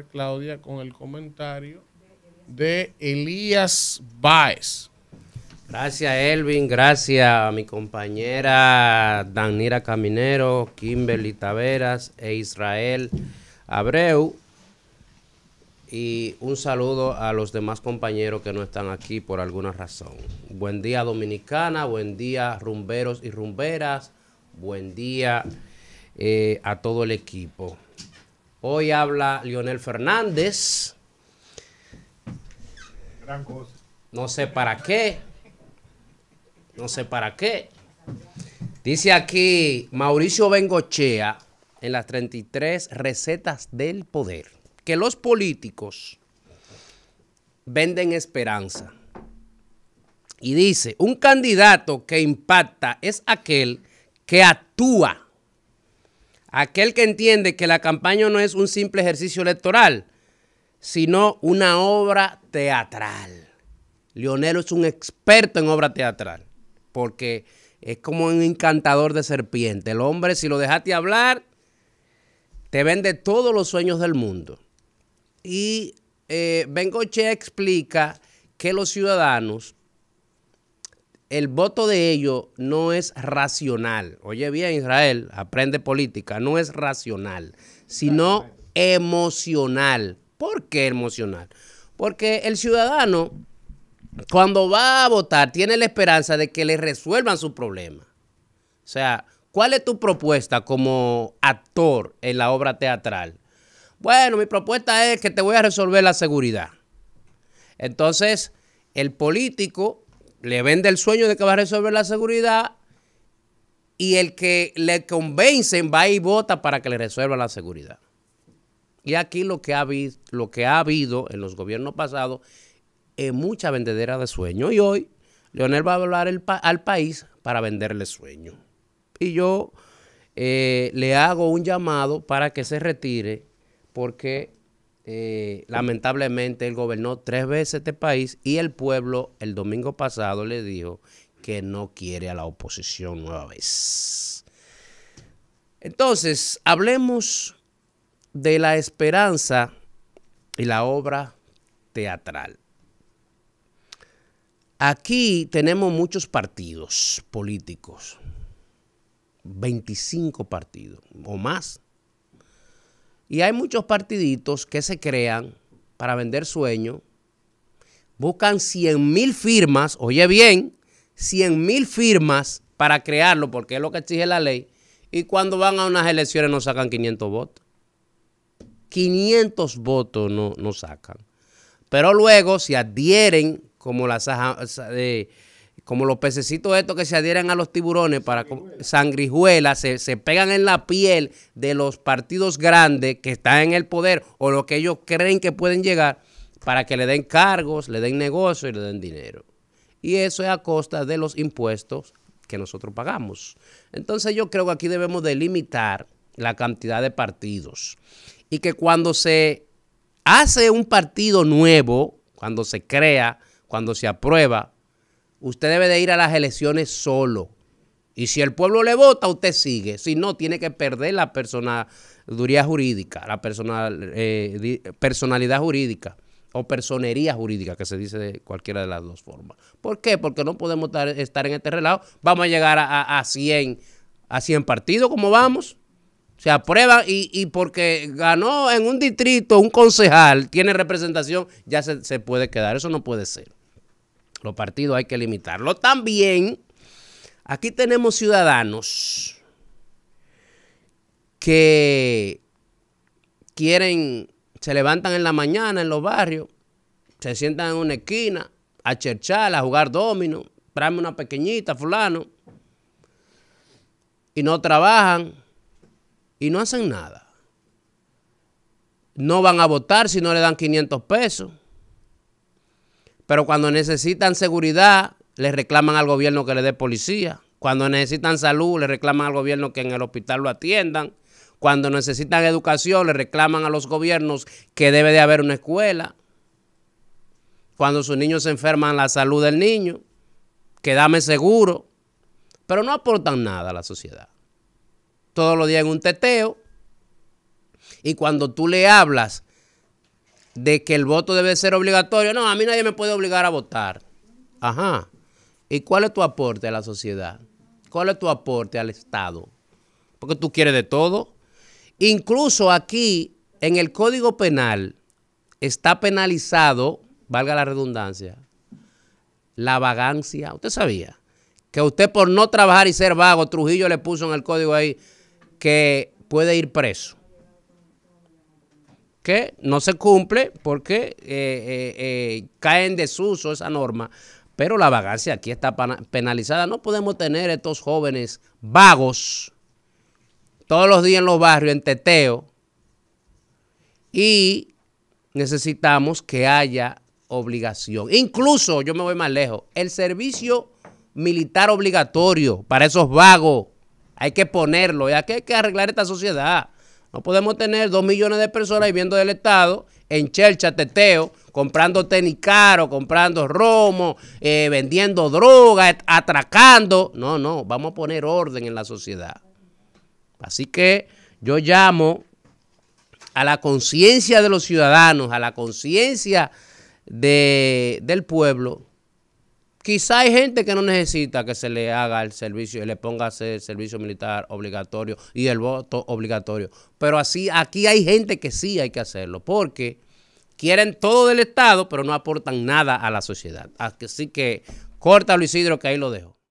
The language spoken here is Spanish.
Claudia, con el comentario de Elías baez Gracias, Elvin. Gracias a mi compañera Danira Caminero, Kimberly Taveras e Israel Abreu. Y un saludo a los demás compañeros que no están aquí por alguna razón. Buen día, Dominicana. Buen día, rumberos y rumberas. Buen día eh, a todo el equipo. Hoy habla Lionel Fernández. No sé para qué. No sé para qué. Dice aquí Mauricio Bengochea en las 33 recetas del poder que los políticos venden esperanza. Y dice, un candidato que impacta es aquel que actúa Aquel que entiende que la campaña no es un simple ejercicio electoral, sino una obra teatral. Lionel es un experto en obra teatral, porque es como un encantador de serpiente. El hombre, si lo dejaste hablar, te vende todos los sueños del mundo. Y eh, Bengoche explica que los ciudadanos el voto de ellos no es racional. Oye bien, Israel, aprende política, no es racional, sino emocional. ¿Por qué emocional? Porque el ciudadano, cuando va a votar, tiene la esperanza de que le resuelvan su problema. O sea, ¿cuál es tu propuesta como actor en la obra teatral? Bueno, mi propuesta es que te voy a resolver la seguridad. Entonces, el político le vende el sueño de que va a resolver la seguridad y el que le convence va y vota para que le resuelva la seguridad. Y aquí lo que ha, habido, en los gobiernos pasados es mucha vendedera de sueños. Y hoy Leonel va a hablar al país para venderle sueño. Y yo eh, le hago un llamado para que se retire porque eh, lamentablemente él gobernó tres veces este país y el pueblo el domingo pasado le dijo que no quiere a la oposición nueva vez. Entonces, hablemos de la esperanza y la obra teatral. Aquí tenemos muchos partidos políticos, 25 partidos o más y hay muchos partiditos que se crean para vender sueños, buscan 100 mil firmas, oye bien, 100 mil firmas para crearlo, porque es lo que exige la ley, y cuando van a unas elecciones no sacan 500 votos. 500 votos no, sacan. Pero luego se adhieren como las... Eh, como los pececitos estos que se adhieren a los tiburones para sangrijuelas, se, pegan en la piel de los partidos grandes que están en el poder o lo que ellos creen que pueden llegar para que le den cargos, le den negocio y le den dinero. Y eso es a costa de los impuestos que nosotros pagamos. Entonces yo creo que aquí debemos delimitar la cantidad de partidos y que cuando se hace un partido nuevo, cuando se crea, cuando se aprueba, Usted debe de ir a las elecciones solo. Y si el pueblo le vota, usted sigue. Si no, tiene que perder la personalidad jurídica, la eh, personalidad jurídica o personería jurídica, que se dice de cualquiera de las dos formas. ¿Por qué? Porque no podemos estar, en este relato. Vamos a llegar a, 100, partidos como vamos. Se aprueba y, porque ganó en un distrito un concejal, tiene representación, ya se puede quedar. Eso no puede ser. Los partidos hay que limitarlo. También, aquí tenemos ciudadanos que quieren, se levantan en la mañana en los barrios, se sientan en una esquina a cherchar, a jugar domino, tráeme una pequeñita, fulano, y no trabajan y no hacen nada. No van a votar si no le dan 500 pesos. Pero cuando necesitan seguridad, le reclaman al gobierno que le dé policía. Cuando necesitan salud, le reclaman al gobierno que en el hospital lo atiendan. Cuando necesitan educación, le reclaman a los gobiernos que debe de haber una escuela. Cuando sus niños se enferman, la salud del niño, que dame seguro. Pero no aportan nada a la sociedad. Todos los días en un teteo. Y cuando tú le hablas de que el voto debe ser obligatorio. No, a mí nadie me puede obligar a votar. Ajá. ¿Y cuál es tu aporte a la sociedad? ¿Cuál es tu aporte al Estado? Porque tú quieres de todo. Incluso aquí, en el Código Penal, está penalizado, valga la redundancia, la vagancia. ¿Usted sabía? Que usted por no trabajar y ser vago, Trujillo le puso en el código ahí que puede ir preso que no se cumple porque eh, eh, eh, cae en desuso esa norma. Pero la vagancia aquí está penalizada. No podemos tener estos jóvenes vagos todos los días en los barrios, en teteo. Y necesitamos que haya obligación. Incluso, yo me voy más lejos, el servicio militar obligatorio para esos vagos. Hay que ponerlo y hay que arreglar esta sociedad. No podemos tener dos millones de personas viviendo del Estado en chelcha, teteo, comprando tenis caro, comprando romo, eh, vendiendo droga, atracando. No, no, vamos a poner orden en la sociedad. Así que yo llamo a la conciencia de los ciudadanos, a la conciencia del pueblo, Quizá hay gente que no necesita que se le haga el servicio, le ponga el servicio militar obligatorio y el voto obligatorio. Pero así, aquí hay gente que sí hay que hacerlo, porque quieren todo del Estado, pero no aportan nada a la sociedad. Así que corta Luis Isidro, que ahí lo dejo.